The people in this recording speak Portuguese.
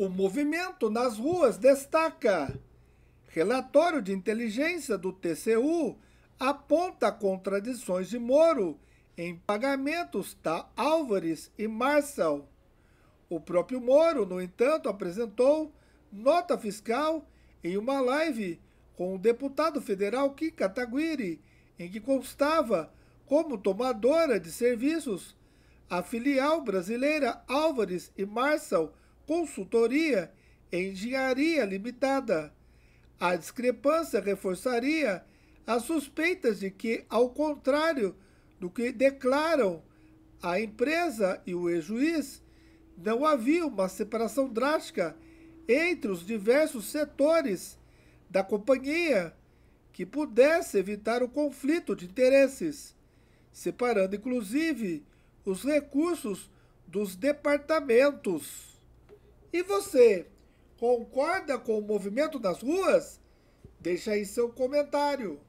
O movimento nas ruas destaca. Relatório de inteligência do TCU aponta contradições de Moro em pagamentos da Álvares e Marcel. O próprio Moro, no entanto, apresentou nota fiscal em uma live com o deputado federal Kika Taguiri, em que constava como tomadora de serviços a filial brasileira Álvares e Marcel consultoria em engenharia limitada. A discrepância reforçaria as suspeitas de que, ao contrário do que declaram a empresa e o ex-juiz, não havia uma separação drástica entre os diversos setores da companhia que pudesse evitar o conflito de interesses, separando inclusive os recursos dos departamentos. E você concorda com o movimento das ruas? Deixa aí seu comentário.